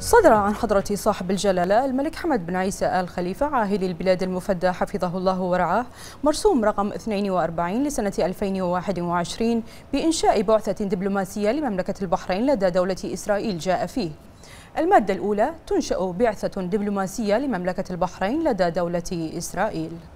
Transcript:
صدر عن حضرة صاحب الجلالة الملك حمد بن عيسى آل خليفة عاهل البلاد المفدى حفظه الله ورعاه مرسوم رقم 42 لسنة 2021 بإنشاء بعثة دبلوماسية لمملكة البحرين لدى دولة إسرائيل جاء فيه المادة الأولى تنشأ بعثة دبلوماسية لمملكة البحرين لدى دولة إسرائيل